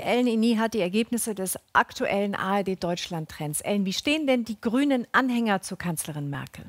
Ellen Ini hat die Ergebnisse des aktuellen ARD-Deutschland-Trends. Ellen, wie stehen denn die grünen Anhänger zur Kanzlerin Merkel?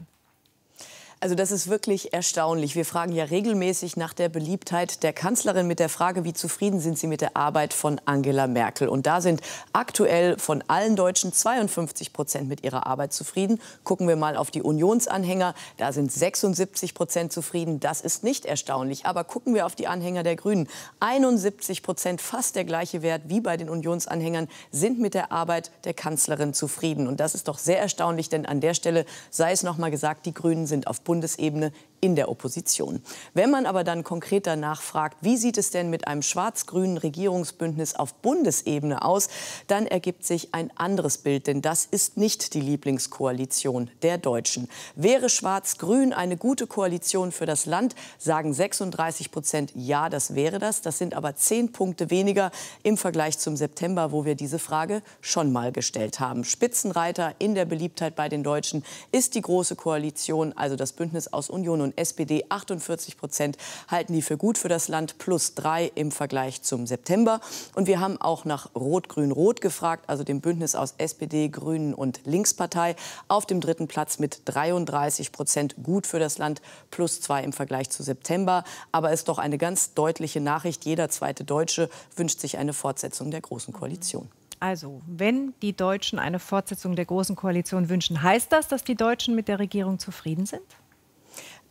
Also das ist wirklich erstaunlich. Wir fragen ja regelmäßig nach der Beliebtheit der Kanzlerin mit der Frage, wie zufrieden sind Sie mit der Arbeit von Angela Merkel? Und da sind aktuell von allen Deutschen 52 Prozent mit ihrer Arbeit zufrieden. Gucken wir mal auf die Unionsanhänger, da sind 76 Prozent zufrieden. Das ist nicht erstaunlich. Aber gucken wir auf die Anhänger der Grünen. 71 Prozent, fast der gleiche Wert wie bei den Unionsanhängern, sind mit der Arbeit der Kanzlerin zufrieden. Und das ist doch sehr erstaunlich, denn an der Stelle sei es noch mal gesagt, die Grünen sind auf Bundesebene in der Opposition. Wenn man aber dann konkret danach fragt, wie sieht es denn mit einem schwarz-grünen Regierungsbündnis auf Bundesebene aus, dann ergibt sich ein anderes Bild, denn das ist nicht die Lieblingskoalition der Deutschen. Wäre schwarz-grün eine gute Koalition für das Land, sagen 36 Prozent, ja, das wäre das. Das sind aber zehn Punkte weniger im Vergleich zum September, wo wir diese Frage schon mal gestellt haben. Spitzenreiter in der Beliebtheit bei den Deutschen ist die Große Koalition, also das Bündnis Bündnis aus Union und SPD, 48 Prozent halten die für gut für das Land, plus drei im Vergleich zum September. Und wir haben auch nach Rot-Grün-Rot gefragt, also dem Bündnis aus SPD, Grünen und Linkspartei, auf dem dritten Platz mit 33 Prozent gut für das Land, plus zwei im Vergleich zu September. Aber es ist doch eine ganz deutliche Nachricht. Jeder zweite Deutsche wünscht sich eine Fortsetzung der Großen Koalition. Also, wenn die Deutschen eine Fortsetzung der Großen Koalition wünschen, heißt das, dass die Deutschen mit der Regierung zufrieden sind?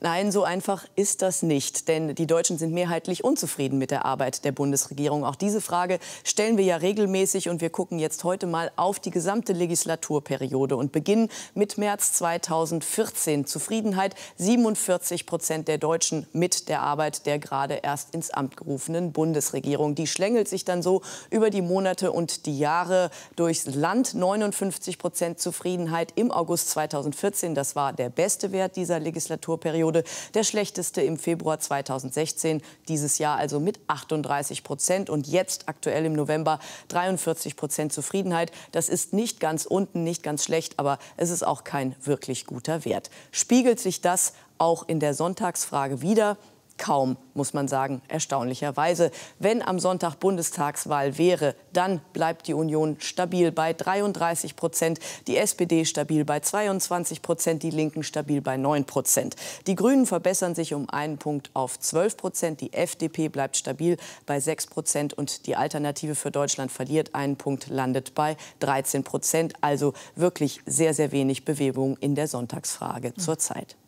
Nein, so einfach ist das nicht, denn die Deutschen sind mehrheitlich unzufrieden mit der Arbeit der Bundesregierung. Auch diese Frage stellen wir ja regelmäßig und wir gucken jetzt heute mal auf die gesamte Legislaturperiode und beginnen mit März 2014. Zufriedenheit 47 Prozent der Deutschen mit der Arbeit der gerade erst ins Amt gerufenen Bundesregierung. Die schlängelt sich dann so über die Monate und die Jahre durchs Land. 59 Prozent Zufriedenheit im August 2014, das war der beste Wert dieser Legislaturperiode. Periode, der schlechteste im Februar 2016, dieses Jahr also mit 38 Prozent und jetzt aktuell im November 43 Prozent Zufriedenheit. Das ist nicht ganz unten, nicht ganz schlecht, aber es ist auch kein wirklich guter Wert. Spiegelt sich das auch in der Sonntagsfrage wieder? Kaum, muss man sagen, erstaunlicherweise. Wenn am Sonntag Bundestagswahl wäre, dann bleibt die Union stabil bei 33 Prozent, die SPD stabil bei 22 Prozent, die Linken stabil bei 9 Prozent. Die Grünen verbessern sich um einen Punkt auf 12 Prozent, die FDP bleibt stabil bei 6 Prozent und die Alternative für Deutschland verliert einen Punkt, landet bei 13 Prozent. Also wirklich sehr, sehr wenig Bewegung in der Sonntagsfrage zurzeit.